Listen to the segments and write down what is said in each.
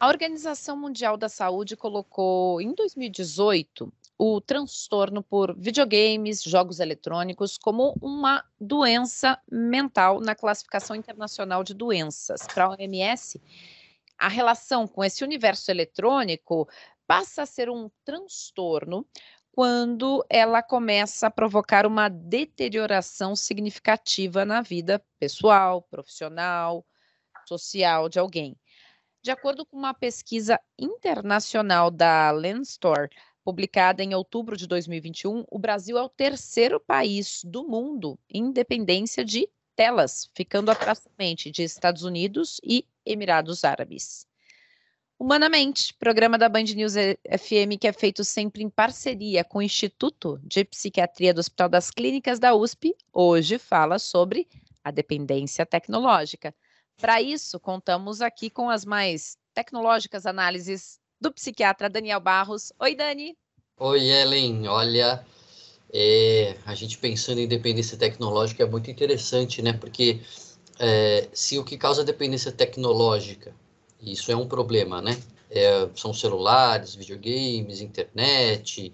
A Organização Mundial da Saúde colocou em 2018 o transtorno por videogames, jogos eletrônicos, como uma doença mental na classificação internacional de doenças. Para a OMS, a relação com esse universo eletrônico passa a ser um transtorno quando ela começa a provocar uma deterioração significativa na vida pessoal, profissional, social de alguém. De acordo com uma pesquisa internacional da Landstore, publicada em outubro de 2021, o Brasil é o terceiro país do mundo em dependência de telas, ficando atrás somente de Estados Unidos e Emirados Árabes. Humanamente, programa da Band News FM que é feito sempre em parceria com o Instituto de Psiquiatria do Hospital das Clínicas da USP, hoje fala sobre a dependência tecnológica. Para isso, contamos aqui com as mais tecnológicas análises do psiquiatra Daniel Barros. Oi, Dani. Oi, Ellen. Olha, é, a gente pensando em dependência tecnológica é muito interessante, né? Porque é, se o que causa dependência tecnológica, isso é um problema, né? É, são celulares, videogames, internet,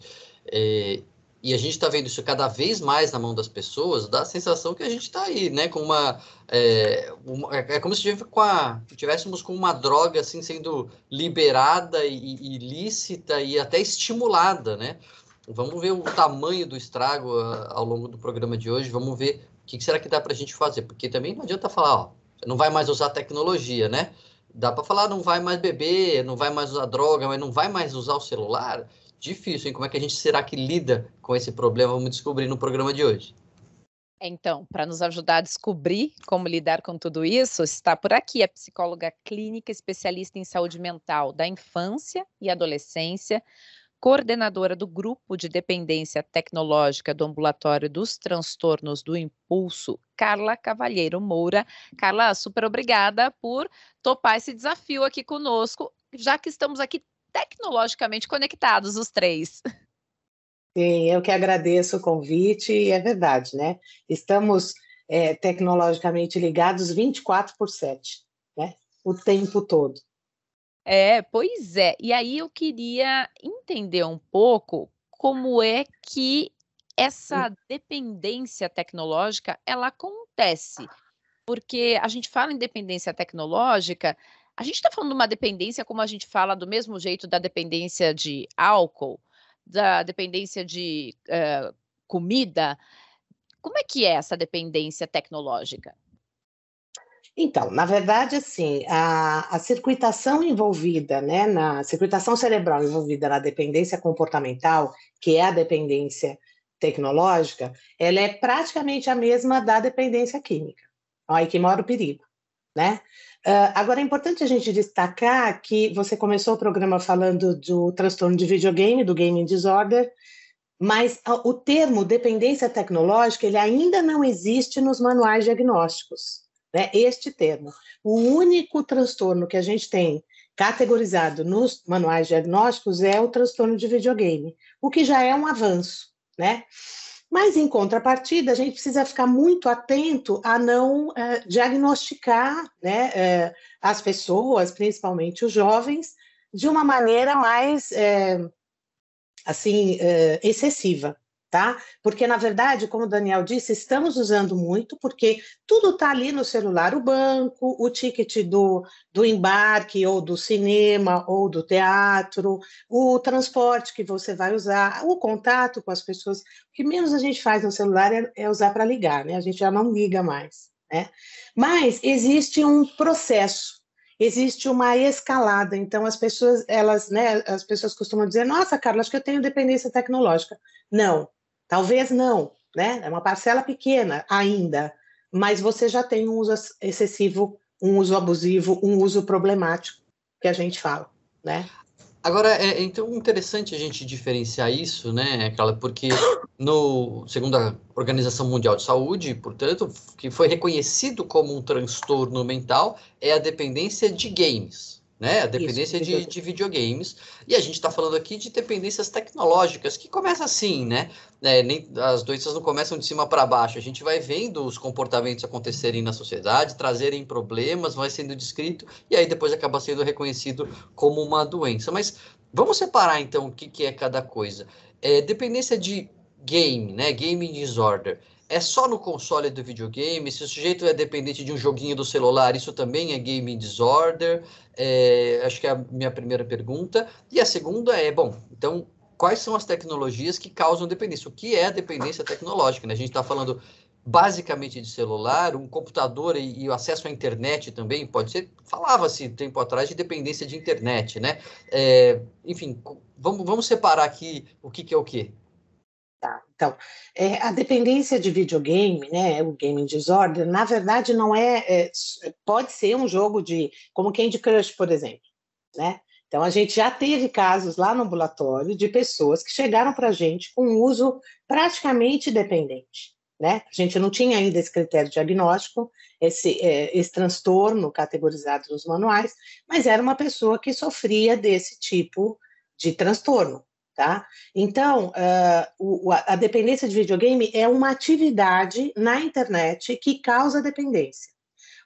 é, e a gente está vendo isso cada vez mais na mão das pessoas, dá a sensação que a gente está aí, né? Com uma é, uma é, é, como se tivesse com a, tivéssemos com uma droga assim sendo liberada e, ilícita e até estimulada, né? Vamos ver o tamanho do estrago a, ah, ao longo do programa de hoje. Vamos ver o que, que será que dá para a gente fazer, porque também não adianta falar, ó, não vai mais usar tecnologia, né? Dá para falar, não vai mais beber, não vai mais usar droga, mas não vai mais usar o celular difícil, hein? Como é que a gente será que lida com esse problema? Vamos descobrir no programa de hoje. Então, para nos ajudar a descobrir como lidar com tudo isso, está por aqui a psicóloga clínica especialista em saúde mental da infância e adolescência, coordenadora do grupo de dependência tecnológica do ambulatório dos transtornos do impulso, Carla Cavalheiro Moura. Carla, super obrigada por topar esse desafio aqui conosco, já que estamos aqui tecnologicamente conectados, os três. Sim, eu que agradeço o convite, e é verdade, né? Estamos é, tecnologicamente ligados 24 por 7, né? O tempo todo. É, pois é. E aí eu queria entender um pouco como é que essa hum. dependência tecnológica ela acontece. Porque a gente fala em dependência tecnológica, a gente está falando de uma dependência, como a gente fala, do mesmo jeito da dependência de álcool, da dependência de uh, comida. Como é que é essa dependência tecnológica? Então, na verdade, assim, a, a, circuitação envolvida, né, na circuitação cerebral envolvida na dependência comportamental, que é a dependência tecnológica, ela é praticamente a mesma da dependência química. Aí que mora o perigo, né? Uh, agora é importante a gente destacar que você começou o programa falando do transtorno de videogame, do gaming disorder, mas o termo dependência tecnológica ele ainda não existe nos manuais diagnósticos, né? Este termo. O único transtorno que a gente tem categorizado nos manuais diagnósticos é o transtorno de videogame, o que já é um avanço, né? Mas, em contrapartida, a gente precisa ficar muito atento a não é, diagnosticar né, é, as pessoas, principalmente os jovens, de uma maneira mais eh, assim excessiva tá? Porque, na verdade, como o Daniel disse, estamos usando muito, porque tudo está ali no celular, o banco, o ticket do, do embarque, ou do cinema, ou do teatro, o transporte que você vai usar, o contato com as pessoas. O que menos a gente faz no celular é, é usar para ligar, né? A gente já não liga mais, né? Mas existe um processo, existe uma escalada. Então as pessoas, elas, né, as pessoas costumam dizer: "Nossa, Carla, acho que eu tenho dependência tecnológica". Não. Talvez não, né? É uma parcela pequena ainda, mas você já tem um uso excessivo, um uso abusivo, um uso problemático que a gente fala, né? Agora, é, é então interessante a gente diferenciar isso, né, Carla? Porque no, segundo a Organização Mundial de Saúde, portanto, que foi reconhecido como um transtorno mental, é a dependência de games né? A dependência Isso, de, de, videogames. E a gente está falando aqui de dependências tecnológicas, que começa assim, né? É, nem, as doenças não começam de cima para baixo. A gente vai vendo os comportamentos acontecerem na sociedade, trazerem problemas, vai sendo descrito, e aí depois acaba sendo reconhecido como uma doença. Mas vamos separar então o que, que é cada coisa. É, dependência de game, né? game disorder é só no console do videogame, se o sujeito é dependente de um joguinho do celular, isso também é gaming disorder? É, acho que é a minha primeira pergunta. E a segunda é, bom, então quais são as tecnologias que causam dependência? O que é dependência tecnológica? Né? A gente está falando basicamente de celular, um computador e, e, o acesso à internet também pode ser. Falava-se tempo atrás de dependência de internet, né? É, enfim, vamos, vamos separar aqui o que, que é o que. Tá, então, é, a dependência de videogame, né, o gaming disorder, na verdade não é, é, pode ser um jogo de, como Candy Crush, por exemplo, né? Então a gente já teve casos lá no ambulatório de pessoas que chegaram para a gente com uso praticamente dependente, né? A gente não tinha ainda esse critério diagnóstico, esse, é, esse transtorno categorizado nos manuais, mas era uma pessoa que sofria desse tipo de transtorno, Tá? Então, uh, o, a dependência de videogame é uma atividade na internet que causa dependência.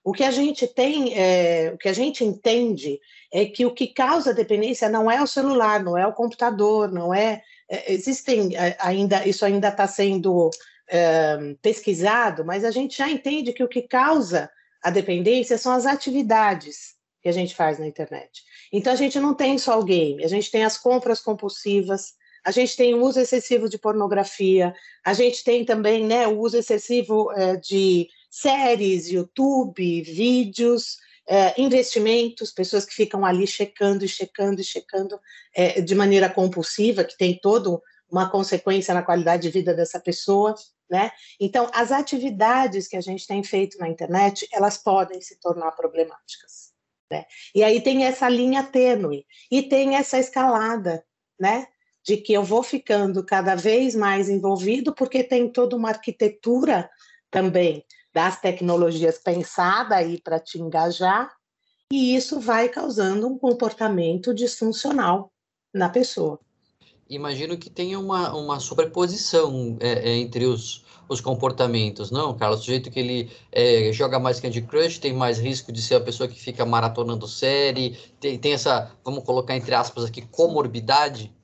O que a gente tem, é, o que a gente entende é que o que causa dependência não é o celular, não é o computador, não é. é existem é, ainda, isso ainda está sendo é, pesquisado, mas a gente já entende que o que causa a dependência são as atividades que a gente faz na internet. Então a gente não tem só o game, a gente tem as compras compulsivas, a gente tem o uso excessivo de pornografia, a gente tem também né, o uso excessivo é, de séries, YouTube, vídeos, é, investimentos, pessoas que ficam ali checando e checando e checando é, de maneira compulsiva, que tem toda uma consequência na qualidade de vida dessa pessoa. Né? Então, as atividades que a gente tem feito na internet, elas podem se tornar problemáticas. Né? E aí tem essa linha tênue e tem essa escalada, né? De que eu vou ficando cada vez mais envolvido, porque tem toda uma arquitetura também das tecnologias pensada aí para te engajar, e isso vai causando um comportamento disfuncional na pessoa. Imagino que tenha uma, uma sobreposição é, é entre os, os comportamentos, não, cara. O sujeito que ele é, joga mais Candy Crush tem mais risco de ser a pessoa que fica maratonando série, tem, tem essa, vamos colocar entre aspas aqui, comorbidade?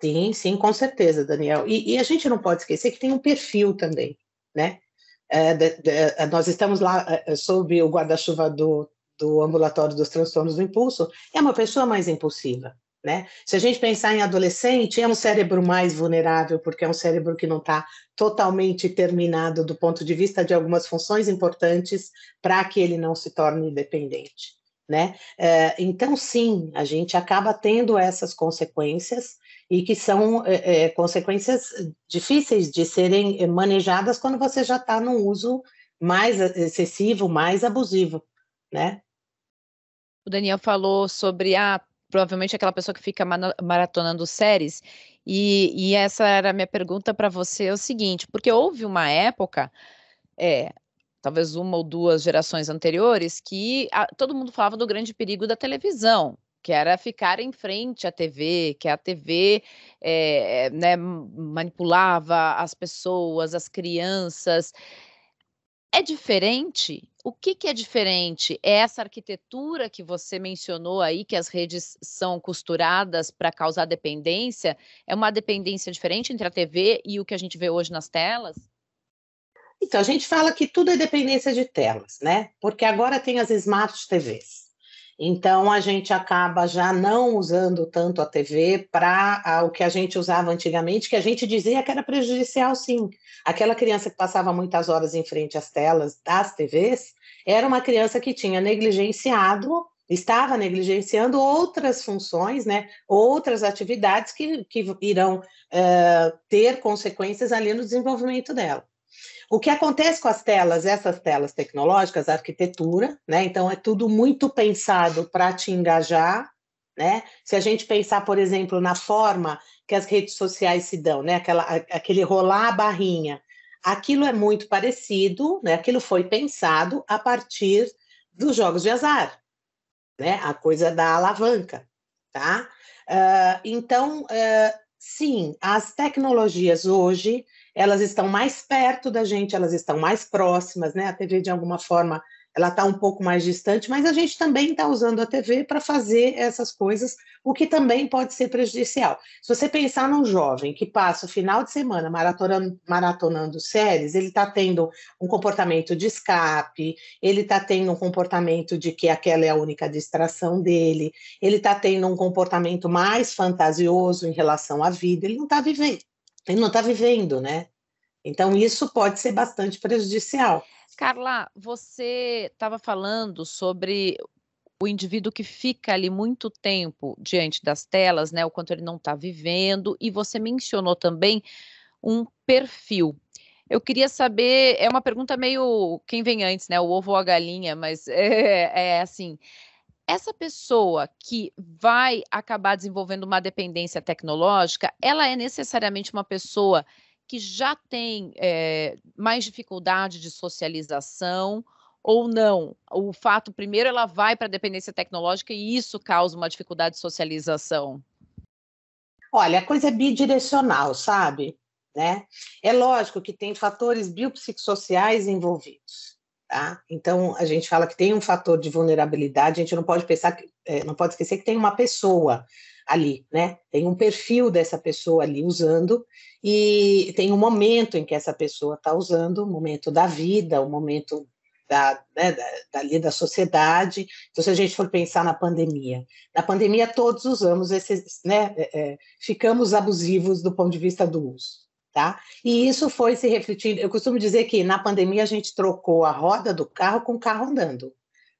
Sim, sim, com certeza, Daniel. E, e a gente não pode esquecer que tem um perfil também, né? É, de, de, é, nós estamos lá é, é, sob o guarda-chuva do, do ambulatório dos transtornos do impulso. É uma pessoa mais impulsiva, né? Se a gente pensar em adolescente, é um cérebro mais vulnerável, porque é um cérebro que não está totalmente terminado do ponto de vista de algumas funções importantes para que ele não se torne dependente. Né? É, então, sim, a gente acaba tendo essas consequências e que são é, é consequências difíceis de serem manejadas quando você já está num uso mais excessivo, mais abusivo, né? O Daniel falou sobre a ah, provavelmente aquela pessoa que fica maratonando séries. E, e essa era a minha pergunta para você: é o seguinte, porque houve uma época, é, talvez uma ou duas gerações anteriores, que a, todo mundo falava do grande perigo da televisão. Que era ficar em frente à TV, que a TV é, né, manipulava as pessoas, as crianças. É diferente? O que, que é diferente? É essa arquitetura que você mencionou aí, que as redes são costuradas para causar dependência? É uma dependência diferente entre a TV e o que a gente vê hoje nas telas? Então, a gente fala que tudo é dependência de telas, né? Porque agora tem as smart TVs. Então a gente acaba já não usando tanto a TV para o que a gente usava antigamente, que a gente dizia que era prejudicial, sim. Aquela criança que passava muitas horas em frente às telas das TVs era uma criança que tinha negligenciado estava negligenciando outras funções, né, outras atividades que, que irão uh, ter consequências ali no desenvolvimento dela. O que acontece com as telas, essas telas tecnológicas, a arquitetura, né? Então é tudo muito pensado para te engajar, né? Se a gente pensar, por exemplo, na forma que as redes sociais se dão, né? Aquela, aquele rolar a barrinha, aquilo é muito parecido, né? Aquilo foi pensado a partir dos jogos de azar, né? A coisa da alavanca, tá? Uh, então, uh, Sim, as tecnologias hoje, elas estão mais perto da gente, elas estão mais próximas, né? A TV, de alguma forma, ela está um pouco mais distante, mas a gente também está usando a TV para fazer essas coisas, o que também pode ser prejudicial. Se você pensar num jovem que passa o final de semana maratonando, maratonando séries, ele está tendo um comportamento de escape, ele está tendo um comportamento de que aquela é a única distração dele, ele está tendo um comportamento mais fantasioso em relação à vida, ele não está vivendo, ele não está vivendo, né? Então, isso pode ser bastante prejudicial. Carla, você estava falando sobre o indivíduo que fica ali muito tempo diante das telas, né? O quanto ele não está vivendo, e você mencionou também um perfil. Eu queria saber, é uma pergunta meio quem vem antes, né? O ovo ou a galinha, mas é, é assim. Essa pessoa que vai acabar desenvolvendo uma dependência tecnológica, ela é necessariamente uma pessoa que já tem é, mais dificuldade de socialização ou não. O fato, primeiro, ela vai para a dependência tecnológica e isso causa uma dificuldade de socialização? Olha, a coisa é bidirecional, sabe? Né? É lógico que tem fatores biopsicossociais envolvidos. Tá? Então, a gente fala que tem um fator de vulnerabilidade, a gente não pode pensar, que, eh, não pode esquecer que tem uma pessoa ali, né? Tem um perfil dessa pessoa ali usando e tem um momento em que essa pessoa está usando, o um momento da vida, o um momento da, né, da, dali da sociedade. Então, se a gente for pensar na pandemia, na pandemia todos usamos esses, né, é, é, ficamos abusivos do ponto de vista do uso. Tá? E isso foi se refletindo. Eu costumo dizer que na pandemia a gente trocou a roda do carro com o carro andando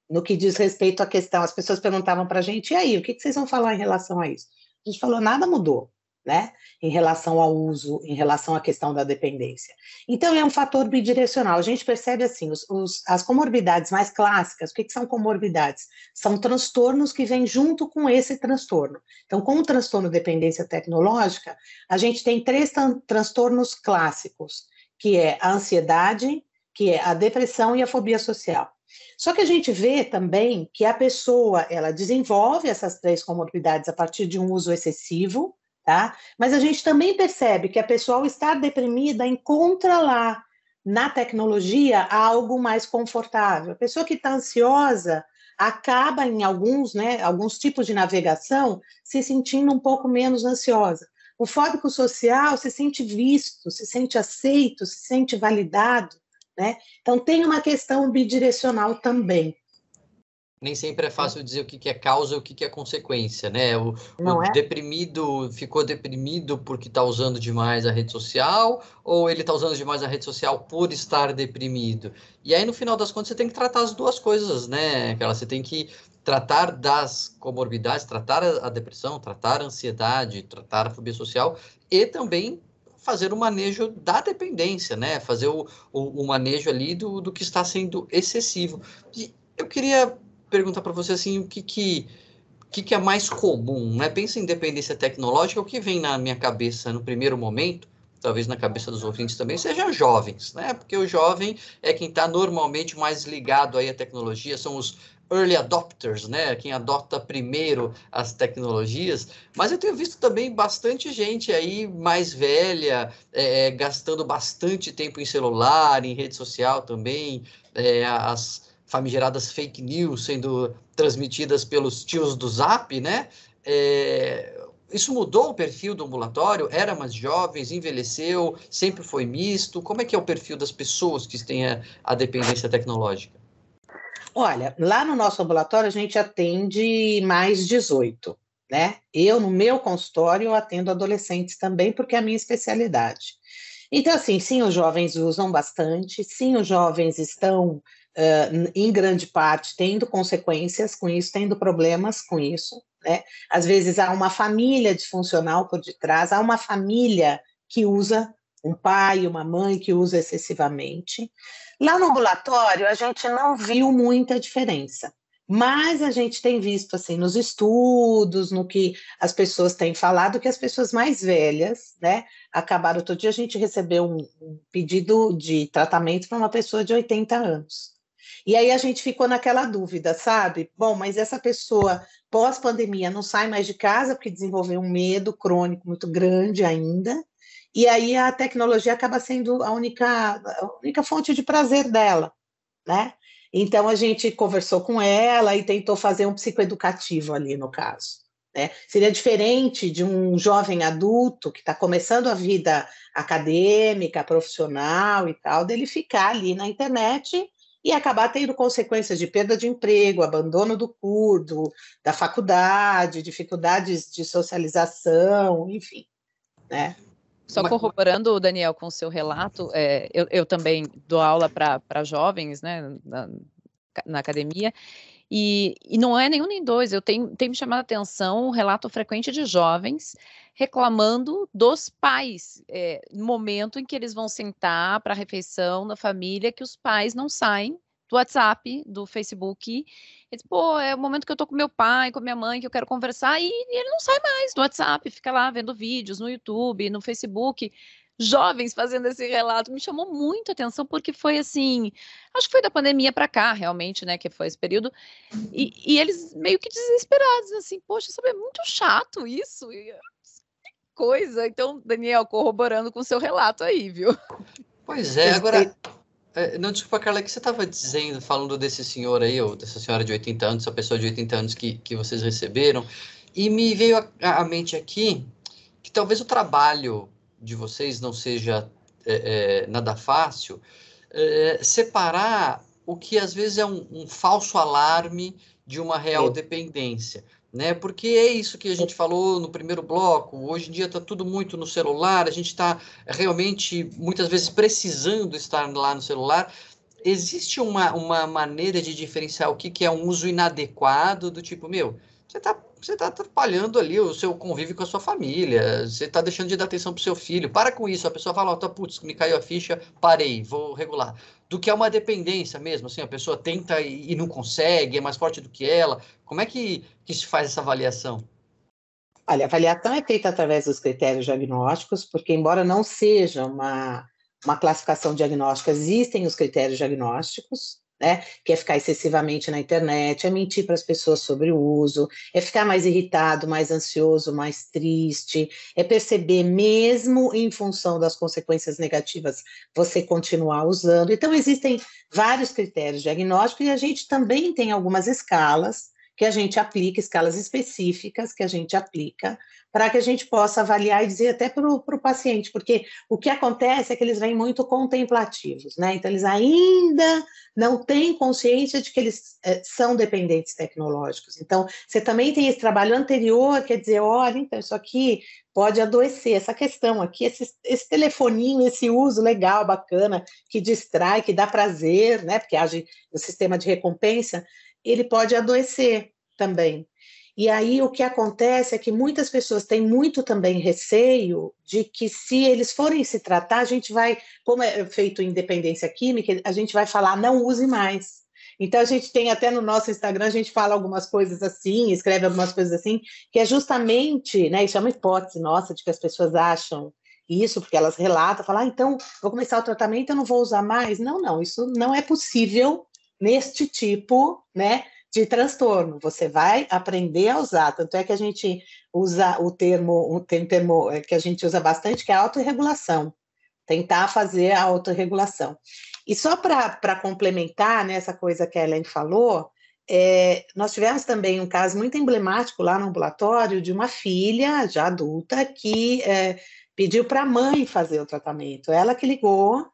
no que diz respeito à questão, as pessoas perguntavam para a gente, e aí, o que, vocês vão falar em relação a isso? A gente falou, nada mudou, né? Em relação ao uso, em relação à questão da dependência. Então, é um fator bidirecional. A gente percebe assim, os, os, as comorbidades mais clássicas, o que, que são comorbidades? São transtornos que vêm junto com esse transtorno. Então, com o transtorno de dependência tecnológica, a gente tem três transtornos clássicos, que é a ansiedade, que é a depressão e a fobia social. Só que a gente vê também que a pessoa ela desenvolve essas três comorbidades a partir de um uso excessivo, tá? Mas a gente também percebe que a pessoa ao estar deprimida encontra lá na tecnologia algo mais confortável. A pessoa que está ansiosa acaba em alguns, né, alguns tipos de navegação se sentindo um pouco menos ansiosa. O fóbico social se sente visto, se sente aceito, se sente validado. Né? Então, tem uma questão bidirecional também. Nem sempre é fácil dizer o que é causa e o que é consequência, né? O, o é? deprimido ficou deprimido porque está usando demais a rede social, ou ele está usando demais a rede social por estar deprimido. E aí, no final das contas, você tem que tratar as duas coisas, né, Você tem que tratar das comorbidades, tratar a depressão, tratar a ansiedade, tratar a fobia social e também fazer o manejo da dependência, né? Fazer o, o, o manejo ali do, do que está sendo excessivo. E eu queria perguntar para você assim, o que que, que que é mais comum, né? Pensa em dependência tecnológica, o que vem na minha cabeça no primeiro momento talvez na cabeça dos ouvintes também, sejam jovens, né? Porque o jovem é quem está normalmente mais ligado aí à tecnologia, são os early adopters, né? Quem adota primeiro as tecnologias. Mas eu tenho visto também bastante gente aí mais velha, é, é, gastando bastante tempo em celular, em rede social também, é, as famigeradas fake news sendo transmitidas pelos tios do Zap, né? É, isso mudou o perfil do ambulatório? Era mais jovens, envelheceu, sempre foi misto? Como é que é o perfil das pessoas que têm a, a dependência tecnológica? Olha, lá no nosso ambulatório a gente atende mais 18, né? Eu, no meu consultório, atendo adolescentes também, porque é a minha especialidade. Então, assim, sim, os jovens usam bastante, sim, os jovens estão, uh, em grande parte, tendo consequências com isso, tendo problemas com isso, né? Às vezes há uma família disfuncional por detrás, há uma família que usa um pai, uma mãe que usa excessivamente. Lá no ambulatório, a gente não viu muita diferença, mas a gente tem visto, assim, nos estudos, no que as pessoas têm falado, que as pessoas mais velhas, né, acabaram. Outro dia a gente recebeu um, um pedido de tratamento para uma pessoa de 80 anos. E aí a gente ficou naquela dúvida, sabe? Bom, mas essa pessoa pós-pandemia não sai mais de casa porque desenvolveu um medo crônico muito grande ainda, e aí a tecnologia acaba sendo a única, a única fonte de prazer dela, né? Então a gente conversou com ela e tentou fazer um psicoeducativo ali no caso. Né? Seria diferente de um jovem adulto que está começando a vida acadêmica, profissional e tal, dele ficar ali na internet e acabar tendo consequências de perda de emprego, abandono do curdo, da faculdade, dificuldades de socialização, enfim. Né? Só corroborando, Daniel, com o seu relato, é, eu, eu, também dou aula para jovens, né, na, na academia, e, e, não é nenhum nem dois, eu tenho, tenho me chamado a atenção o um relato frequente de jovens reclamando dos pais, é, no momento em que eles vão sentar para a refeição na família, que os pais não saem do WhatsApp, do Facebook. Ele pô, é o momento que eu tô com meu pai, com minha mãe, que eu quero conversar, e ele não sai mais do WhatsApp, fica lá vendo vídeos no YouTube, no Facebook. Jovens fazendo esse relato me chamou muito a atenção, porque foi assim. Acho que foi da pandemia para cá, realmente, né? Que foi esse período. E, e, eles meio que desesperados, assim, poxa, sabe, é muito chato isso. E, coisa. Então, Daniel, corroborando com o seu relato aí, viu? Pois é, agora é, não, desculpa, Carla, é que você estava dizendo, falando desse senhor aí, ou dessa senhora de 80 anos, essa pessoa de 80 anos que, que vocês receberam, e me veio à mente aqui que talvez o trabalho de vocês não seja é, é, nada fácil, é, separar o que às vezes é um, um falso alarme de uma real dependência né? Porque é isso que a gente falou no primeiro bloco. Hoje em dia está tudo muito no celular, a gente está realmente muitas vezes precisando estar lá no celular. Existe uma, uma maneira de diferenciar o que, que é um uso inadequado do tipo, meu, você está você está atrapalhando ali o seu convívio com a sua família, você está deixando de dar atenção para o seu filho. Para com isso, a pessoa fala, oh, tá, putz, me caiu a ficha, parei, vou regular. Do que é uma dependência mesmo, assim, a pessoa tenta e, não consegue, é mais forte do que ela. Como é que, que se faz essa avaliação? Olha, a avaliação é feita através dos critérios diagnósticos, porque embora não seja uma, uma classificação diagnóstica, existem os critérios diagnósticos, né? Que é ficar excessivamente na internet, é mentir para as pessoas sobre o uso, é ficar mais irritado, mais ansioso, mais triste, é perceber mesmo em função das consequências negativas você continuar usando. Então existem vários critérios diagnósticos e a gente também tem algumas escalas que a gente aplica, escalas específicas que a gente aplica, para que a gente possa avaliar e dizer até para o paciente, porque o que acontece é que eles vêm muito contemplativos, né? Então, eles ainda não têm consciência de que eles é, são dependentes tecnológicos. Então, você também tem esse trabalho anterior, quer dizer, olha, então isso aqui pode adoecer, essa questão aqui, esse, esse telefoninho, esse uso legal, bacana, que distrai, que dá prazer, né? Porque age no sistema de recompensa, ele pode adoecer também. E aí o que acontece é que muitas pessoas têm muito também receio de que se eles forem se tratar, a gente vai, como é feito em dependência química, a gente vai falar não use mais. Então a gente tem até no nosso Instagram, a gente fala algumas coisas assim, escreve algumas coisas assim, que é justamente, né, isso é uma hipótese nossa de que as pessoas acham isso, porque elas relatam, falam, ah, então vou começar o tratamento, eu não vou usar mais. Não, não, isso não é possível neste tipo, né, de transtorno. Você vai aprender a usar. Tanto é que a gente usa o termo, um termo é, que a gente usa bastante, que é a autorregulação. Tentar fazer a autorregulação. E só para complementar né, essa coisa que a Helen falou, é, nós tivemos também um caso muito emblemático lá no ambulatório de uma filha já adulta que é, pediu para a mãe fazer o tratamento. Ela que ligou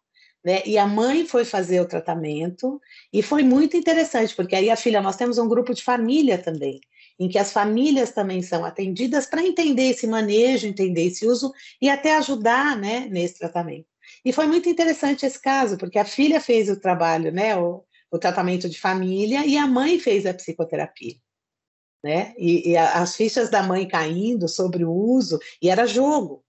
né? E a mãe foi fazer o tratamento e foi muito interessante, porque aí a filha, nós temos um grupo de família também, em que as famílias também são atendidas para entender esse manejo, entender esse uso e até ajudar né, nesse tratamento. E foi muito interessante esse caso, porque a filha fez o trabalho, né, o, o tratamento de família, e a mãe fez a psicoterapia. Né? E, e as fichas da mãe caindo sobre o uso, e era jogo,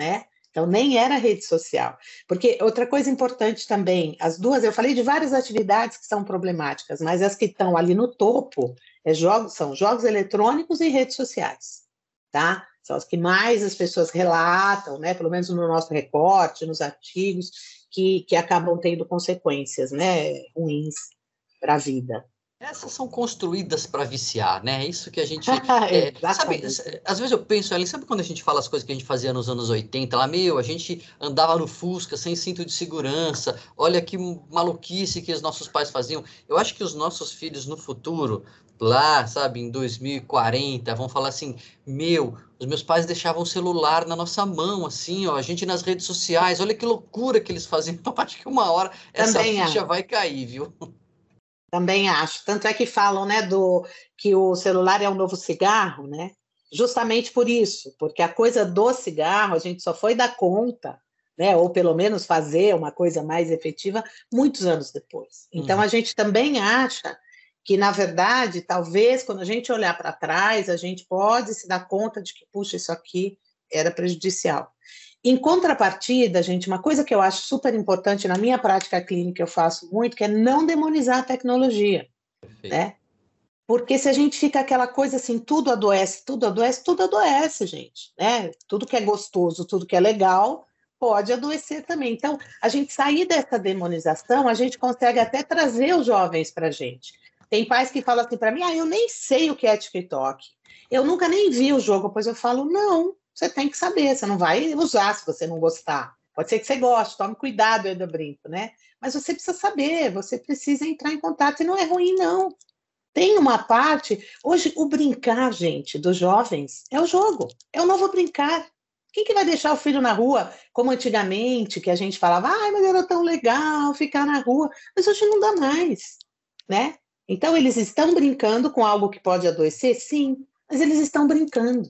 né? Então, nem era rede social. Porque outra coisa importante também, as duas, eu falei de várias atividades que são problemáticas, mas as que estão ali no topo é são jogos eletrônicos e redes sociais, tá? São as que mais as pessoas relatam, né? Pelo menos no nosso recorte, nos artigos, que, que acabam tendo consequências, né? Ruins para a vida. Essas são construídas para viciar, né? É isso que a gente. É, é, sabe, às vezes eu penso, Ellen, sabe quando a gente fala as coisas que a gente fazia nos anos 80? Lá, meu, a gente andava no Fusca sem cinto de segurança, olha que maluquice que os nossos pais faziam. Eu acho que os nossos filhos no futuro, lá, sabe, em 2040, vão falar assim: meu, os meus pais deixavam o celular na nossa mão, assim, ó, a gente nas redes sociais, olha que loucura que eles faziam. Então, acho que uma hora essa Também é. ficha é. vai cair, viu? Também acho. Tanto é que falam, né, do que o celular é um novo cigarro, né? Justamente por isso, porque a coisa do cigarro a gente só foi dar conta, né, ou pelo menos fazer uma coisa mais efetiva muitos anos depois. Então uhum. a gente também acha que na verdade, talvez quando a gente olhar para trás, a gente pode se dar conta de que puxa, isso aqui era prejudicial. Em contrapartida, gente, uma coisa que eu acho super importante na minha prática clínica, eu faço muito, que é não demonizar a tecnologia, Perfeito. né? Porque se a gente fica aquela coisa assim, tudo adoece, tudo adoece, tudo adoece, gente, né? Tudo que é gostoso, tudo que é legal, pode adoecer também. Então, a gente sair dessa demonização, a gente consegue até trazer os jovens para a gente. Tem pais que falam assim para mim, ah, eu nem sei o que é TikTok. Eu nunca nem vi o jogo, pois eu falo, não, você tem que saber, você não vai usar se você não gostar. Pode ser que você goste, tome cuidado, do brinco, né? Mas você precisa saber, você precisa entrar em contato, e não é ruim, não. Tem uma parte. Hoje, o brincar, gente, dos jovens é o jogo, é o novo brincar. Quem que vai deixar o filho na rua, como antigamente, que a gente falava, ai, mas era tão legal ficar na rua, mas hoje não dá mais, né? Então, eles estão brincando com algo que pode adoecer? Sim, mas eles estão brincando,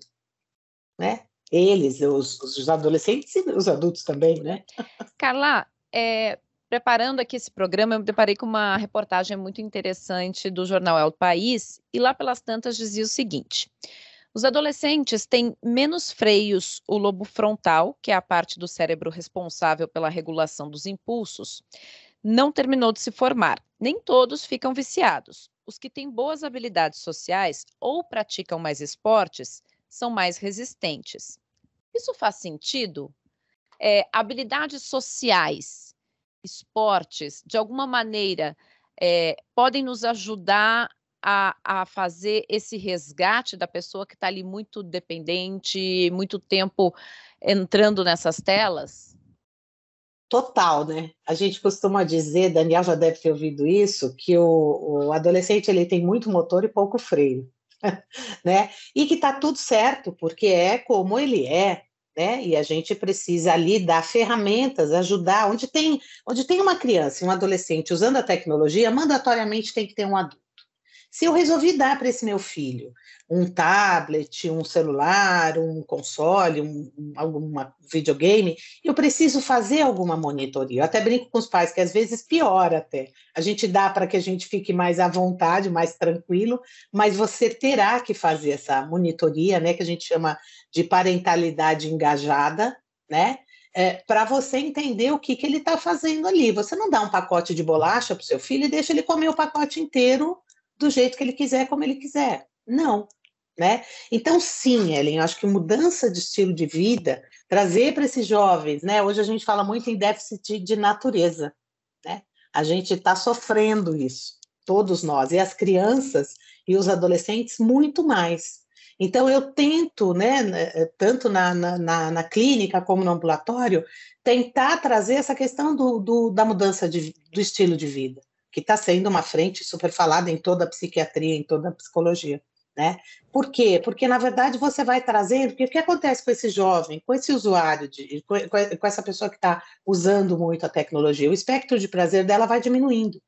né? Eles, os, os adolescentes e os adultos também, né? Carla, é, preparando aqui esse programa, eu me deparei com uma reportagem muito interessante do jornal El País, e lá pelas tantas dizia o seguinte: os adolescentes têm menos freios o lobo frontal, que é a parte do cérebro responsável pela regulação dos impulsos, não terminou de se formar. Nem todos ficam viciados. Os que têm boas habilidades sociais ou praticam mais esportes são mais resistentes. Isso faz sentido? É, habilidades sociais, esportes, de alguma maneira, é, podem nos ajudar a, a, fazer esse resgate da pessoa que está ali muito dependente, muito tempo entrando nessas telas? Total, né? A gente costuma dizer, Daniel já deve ter ouvido isso, que o, o adolescente ele tem muito motor e pouco freio. né? E que está tudo certo, porque é como ele é, né? E a gente precisa ali dar ferramentas, ajudar. Onde tem, onde tem uma criança, um adolescente usando a tecnologia, mandatoriamente tem que ter um adulto. Se eu resolvi dar para esse meu filho um tablet, um celular, um console, um, um alguma videogame, eu preciso fazer alguma monitoria. Eu até brinco com os pais que às vezes piora até. A gente dá para que a gente fique mais à vontade, mais tranquilo, mas você terá que fazer essa monitoria, né, que a gente chama de parentalidade engajada, né? É, para você entender o que, que ele está fazendo ali. Você não dá um pacote de bolacha para o seu filho e deixa ele comer o pacote inteiro do jeito que ele quiser, como ele quiser. Não, né? Então, sim, Ellen, eu acho que mudança de estilo de vida, trazer para esses jovens, né? Hoje a gente fala muito em déficit de natureza, né? A gente está sofrendo isso, todos nós, e as crianças e os adolescentes muito mais. Então, eu tento, né, né tanto na, na, na clínica como no ambulatório, tentar trazer essa questão do, do da mudança de, do estilo de vida que está sendo uma frente super falada em toda a psiquiatria, em toda a psicologia. Né? Por quê? Porque, na verdade, você vai trazendo. Porque o que acontece com esse jovem, com esse usuário, de, com, com essa pessoa que está usando muito a tecnologia? O espectro de prazer dela vai diminuindo.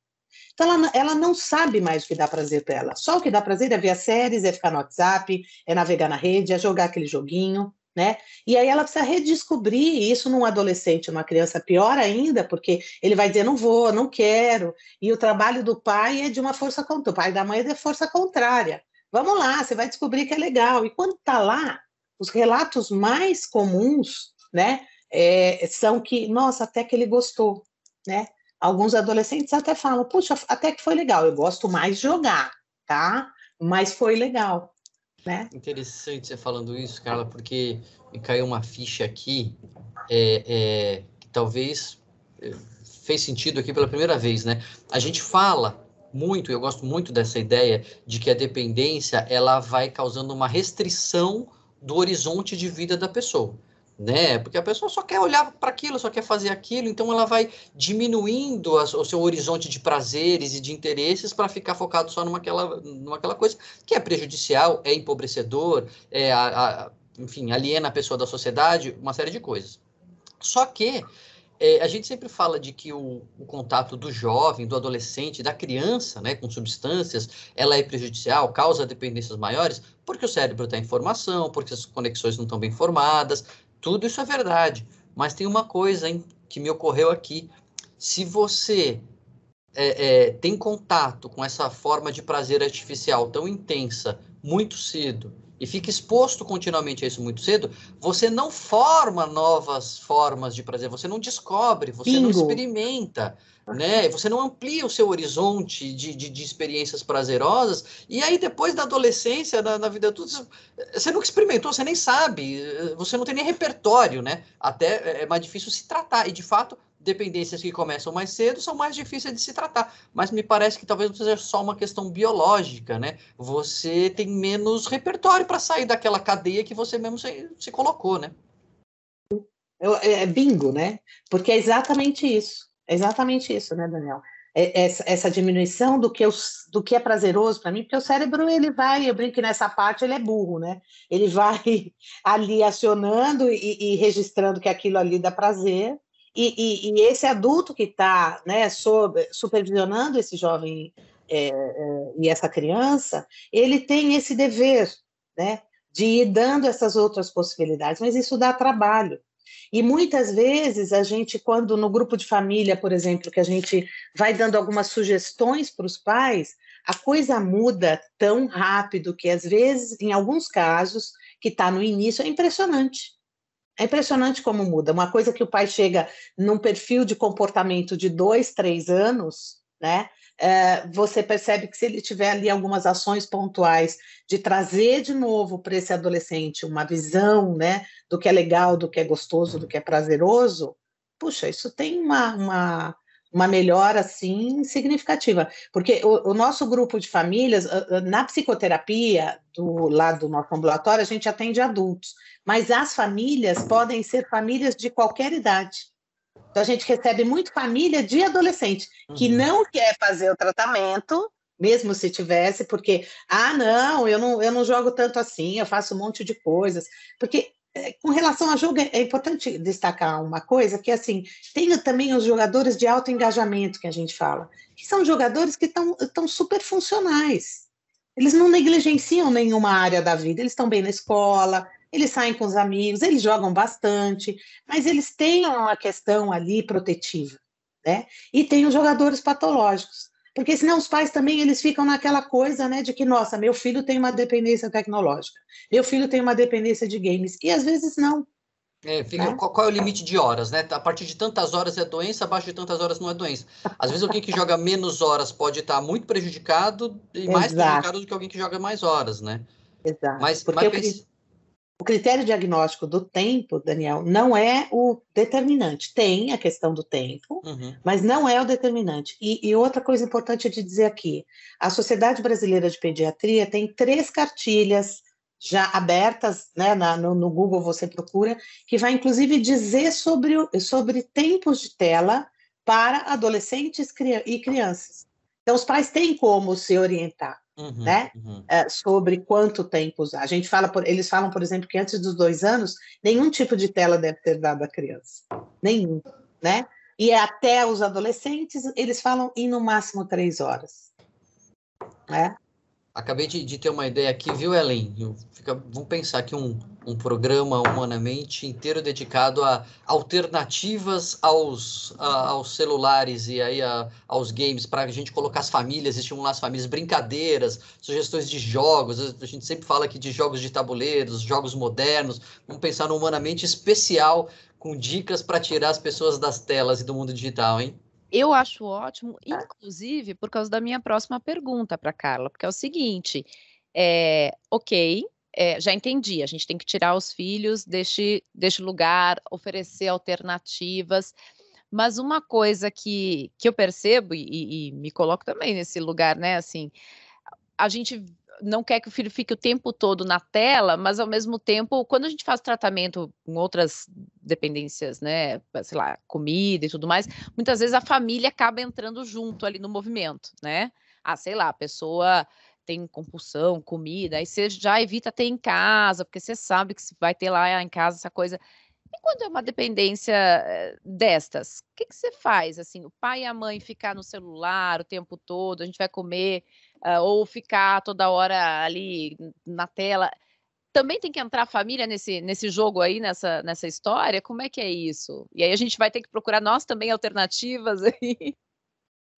Então, ela, ela não sabe mais o que dá prazer para ela. Só o que dá prazer é ver as séries, é ficar no WhatsApp, é navegar na rede, é jogar aquele joguinho né? E aí ela precisa redescobrir isso num adolescente, uma criança, pior ainda, porque ele vai dizer não vou, não quero. E o trabalho do pai é de uma força contrária, o pai da mãe é de força contrária. Vamos lá, você vai descobrir que é legal. E quando está lá, os relatos mais comuns, né, é, são que, nossa, até que ele gostou, né? Alguns adolescentes até falam, puxa, até que foi legal, eu gosto mais de jogar, tá? Mas foi legal. Né? Interessante você falando isso, Carla, porque me caiu uma ficha aqui é, é, que talvez é, fez sentido aqui pela primeira vez, né? A gente fala muito, eu gosto muito dessa ideia de que a dependência ela vai causando uma restrição do horizonte de vida da pessoa né? Porque a pessoa só quer olhar para aquilo, só quer fazer aquilo, então ela vai diminuindo as, o seu horizonte de prazeres e de interesses para ficar focado só numa aquela, numa aquela coisa que é prejudicial, é empobrecedor, é a, a, enfim, aliena a pessoa da sociedade, uma série de coisas. Só que é, a gente sempre fala de que o, o, contato do jovem, do adolescente, da criança, né, com substâncias, ela é prejudicial, causa dependências maiores, porque o cérebro está em formação, porque as conexões não estão bem formadas, tudo isso é verdade, mas tem uma coisa hein, que me ocorreu aqui. Se você é, é, tem contato com essa forma de prazer artificial tão intensa muito cedo e fica exposto continuamente a isso muito cedo, você não forma novas formas de prazer, você não descobre, você Bingo. não experimenta né? Você não amplia o seu horizonte de, de, de, experiências prazerosas, e aí depois da adolescência, na, na vida toda, você nunca experimentou, você nem sabe, você não tem nem repertório, né? Até é, é mais difícil se tratar, e de fato, dependências que começam mais cedo são mais difíceis de se tratar, mas me parece que talvez não seja só uma questão biológica, né? Você tem menos repertório para sair daquela cadeia que você mesmo se, se colocou, né? É, é bingo, né? Porque é exatamente isso é exatamente isso, né, Daniel? É, essa, essa, diminuição do que, eu, do que é prazeroso para mim, porque o cérebro ele vai, eu brinco que nessa parte ele é burro, né? Ele vai ali acionando e, e registrando que aquilo ali dá prazer, e, e, e esse adulto que está né, supervisionando esse jovem é, é, e essa criança, ele tem esse dever né, de ir dando essas outras possibilidades, mas isso dá trabalho. E muitas vezes a gente, quando no grupo de família, por exemplo, que a gente vai dando algumas sugestões para os pais, a coisa muda tão rápido que às vezes, em alguns casos, que está no início, é impressionante. É impressionante como muda. Uma coisa que o pai chega num perfil de comportamento de dois, três anos, né? é, você percebe que se ele tiver ali algumas ações pontuais de trazer de novo para esse adolescente uma visão né, do que é legal, do que é gostoso, do que é uhum. prazeroso, puxa, isso tem uma, uma, uma melhora assim significativa. Porque o, o, nosso grupo de famílias, na psicoterapia, do, lado do nosso ambulatório, a gente atende adultos, mas as famílias podem ser famílias de qualquer idade. Então a gente recebe muito família de adolescente que uhum. não quer fazer o tratamento, mesmo se tivesse, porque ah, não, eu não, eu não jogo tanto assim, eu faço um monte de coisas. Porque eh, com relação a jogo, é, é importante destacar uma coisa, que assim, tem também os jogadores de alto engajamento que a gente fala, que são jogadores que estão super funcionais. Eles não negligenciam nenhuma área da vida, eles estão bem na escola, eles saem com os amigos, eles jogam bastante, mas eles têm uma questão ali protetiva, né? E tem os jogadores patológicos, porque senão os pais também eles ficam naquela coisa, né, de que nossa, meu filho tem uma dependência tecnológica, meu filho tem uma dependência de games, e às vezes não. É, fica, é? Qual, qual, é o limite de horas, né? A partir de tantas horas é doença, abaixo de tantas horas não é doença. Às vezes alguém que joga menos horas pode estar muito prejudicado e mais prejudicado do que alguém que joga mais horas, né? Exato. Mas, mas o critério diagnóstico do tempo, Daniel, não é o determinante. Tem a questão do tempo, uhum. mas não é o determinante. E, e, outra coisa importante de dizer aqui: a Sociedade Brasileira de Pediatria tem três cartilhas já abertas, né, na, no, no, Google você procura, que vai inclusive dizer sobre, sobre tempos de tela para adolescentes e crianças. Então, os pais têm como se orientar. Uhum, né? Uhum. É, sobre quanto tempo usar. A gente fala, por, eles falam, por exemplo, que antes dos dois anos, nenhum tipo de tela deve ter dado à criança. Nenhum, né? E é até os adolescentes, eles falam em no máximo três horas. Né? Acabei de, de, ter uma ideia aqui, viu, Helen? Fica, vamos pensar aqui um, um programa humanamente inteiro dedicado a alternativas aos, a, aos celulares e aí a, aos games, para a gente colocar as famílias, estimular as famílias, brincadeiras, sugestões de jogos. A gente sempre fala aqui de jogos de tabuleiros, jogos modernos. Vamos pensar no humanamente especial com dicas para tirar as pessoas das telas e do mundo digital, hein? Eu acho ótimo, é. inclusive por causa da minha próxima pergunta para Carla, porque é o seguinte: é, ok, é, já entendi, a gente tem que tirar os filhos deste, deste lugar, oferecer alternativas. Mas uma coisa que, que eu percebo e, e, me coloco também nesse lugar, né? Assim, a gente não quer que o filho fique o tempo todo na tela, mas ao mesmo tempo, quando a gente faz tratamento com outras dependências, né, sei lá, comida e tudo mais, muitas vezes a família acaba entrando junto ali no movimento, né? Ah, sei lá, a pessoa tem compulsão, comida, aí você já evita ter em casa, porque você sabe que vai ter lá em casa essa coisa. E quando é uma dependência eh, destas, o que, que você faz? Assim, o pai e a mãe ficar no celular o tempo todo, a gente vai comer uh, ou ficar toda hora ali na tela. Também tem que entrar a família nesse, nesse jogo aí, nessa, nessa história? Como é que é isso? E aí a gente vai ter que procurar nós também alternativas aí.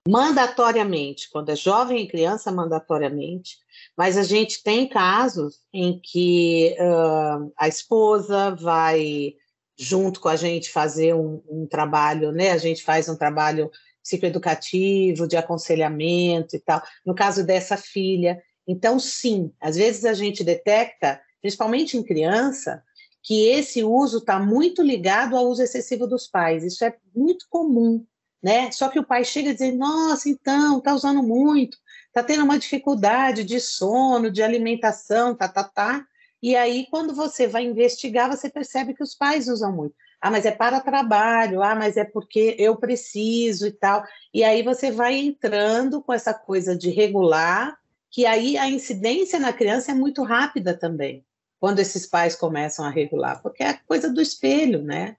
Mandatoriamente, quando é jovem e criança, mandatoriamente, mas a gente tem casos em que uh, a esposa vai junto com a gente fazer um, um, trabalho, né? A gente faz um trabalho psicoeducativo, de aconselhamento e tal. No caso dessa filha, então sim, às vezes a gente detecta, principalmente em criança, que esse uso está muito ligado ao uso excessivo dos pais. Isso é muito comum, né? Só que o pai chega e diz: Nossa, então está usando muito, está tendo uma dificuldade de sono, de alimentação, tá, tá, tá. E aí, quando você vai investigar, você percebe que os pais usam muito ah, mas é para trabalho, ah, mas é porque eu preciso e tal. E aí você vai entrando com essa coisa de regular, que aí a incidência na criança é muito rápida também, quando esses pais começam a regular, porque é a coisa do espelho, né?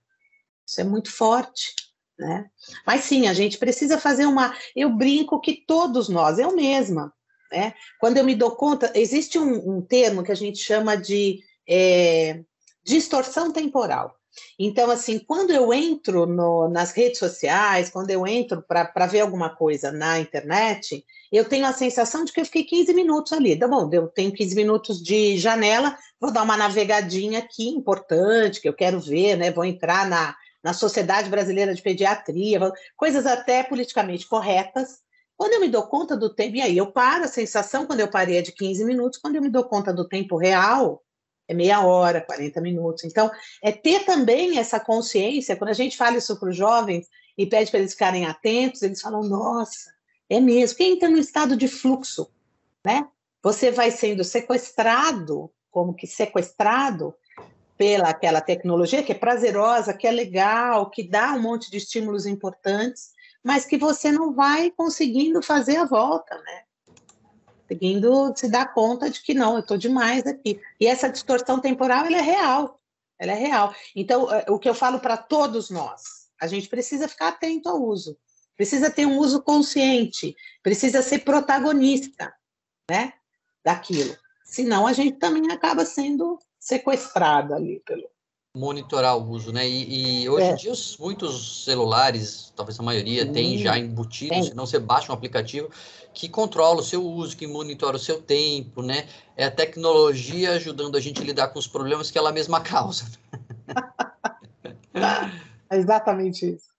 Isso é muito forte. Né? Mas sim, a gente precisa fazer uma. Eu brinco que todos nós, eu mesma, né? quando eu me dou conta, existe um, um termo que a gente chama de é, distorção temporal. Então, assim, quando eu entro no, nas redes sociais, quando eu entro para ver alguma coisa na internet, eu tenho a sensação de que eu fiquei 15 minutos ali. Tá bom, eu tenho 15 minutos de janela, vou dar uma navegadinha aqui importante, que eu quero ver, né? Vou entrar na, na Sociedade Brasileira de Pediatria, coisas até politicamente corretas. Quando eu me dou conta do tempo, e aí eu paro, a sensação quando eu parei é de 15 minutos, quando eu me dou conta do tempo real, é meia hora, 40 minutos. Então, é ter também essa consciência, quando a gente fala isso para os jovens e pede para eles ficarem atentos, eles falam, nossa, é mesmo, quem entra no é estado de fluxo, né? Você vai sendo sequestrado, como que sequestrado, pela aquela tecnologia que é prazerosa, que é legal, que dá um monte de estímulos importantes, mas que você não vai conseguindo fazer a volta, né? conseguindo se dar conta de que não, eu estou demais aqui. E essa distorção temporal ela é real, ela é real. Então, eh, o que eu falo para todos nós, a gente precisa ficar atento ao uso, precisa ter um uso consciente, precisa ser protagonista, né, daquilo. Senão a gente também acaba sendo sequestrado ali pelo monitorar o uso, né? E, e hoje em é. dia muitos celulares, talvez a maioria, tem já embutido, tem. senão você baixa um aplicativo que controla o seu uso, que monitora o seu tempo, né? É a tecnologia ajudando a gente a lidar com os problemas que ela é mesma causa. é exatamente isso.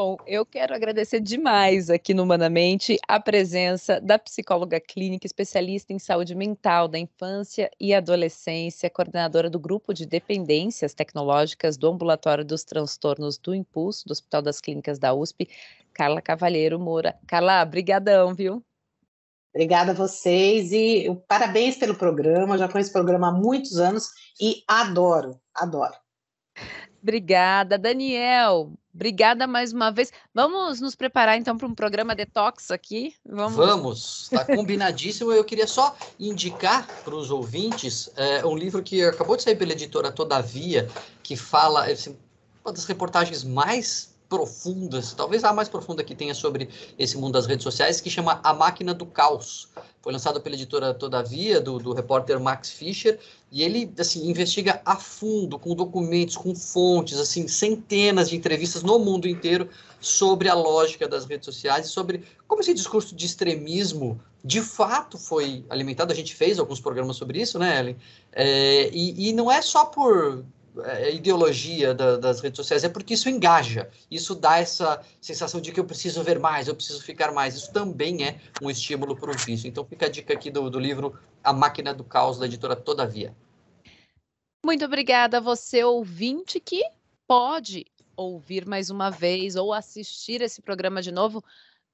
Bom, eu quero agradecer demais aqui no Humanamente a presença da psicóloga clínica especialista em saúde mental da infância e adolescência, coordenadora do grupo de dependências tecnológicas do Ambulatório dos Transtornos do Impulso do Hospital das Clínicas da USP, Carla Cavalheiro Moura. Carla, brigadão, viu? Obrigada a vocês e parabéns pelo programa. Eu já conheço o programa há muitos anos e adoro, adoro. Obrigada, Daniel. Obrigada mais uma vez. Vamos nos preparar então para um programa detox aqui. Vamos. Vamos, está combinadíssimo. Eu queria só indicar para os ouvintes é, um livro que acabou de sair pela editora Todavia, que fala eh, assim, uma das reportagens mais profundas, talvez a mais profunda que tenha sobre esse mundo das redes sociais, que chama A Máquina do Caos. Foi lançado pela editora Todavia, do, do repórter Max Fischer, e ele assim investiga a fundo, com documentos, com fontes, assim centenas de entrevistas no mundo inteiro sobre a lógica das redes sociais e sobre como esse discurso de extremismo de fato foi alimentado. A gente fez alguns programas sobre isso, né, Ellen? É, e, e não é só por é, é, ideologia da, das redes sociais, é porque isso engaja, isso dá essa sensação de que eu preciso ver mais, eu preciso ficar mais. Isso também é um estímulo para o vício. Então fica a dica aqui do, do livro A Máquina do Caos, da editora Todavia. Muito obrigada a você, ouvinte, que pode ouvir mais uma vez ou assistir esse programa de novo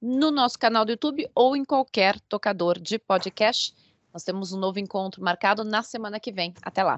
no nosso canal do YouTube ou em qualquer tocador de podcast. Nós temos um novo encontro marcado na semana que vem. Até lá.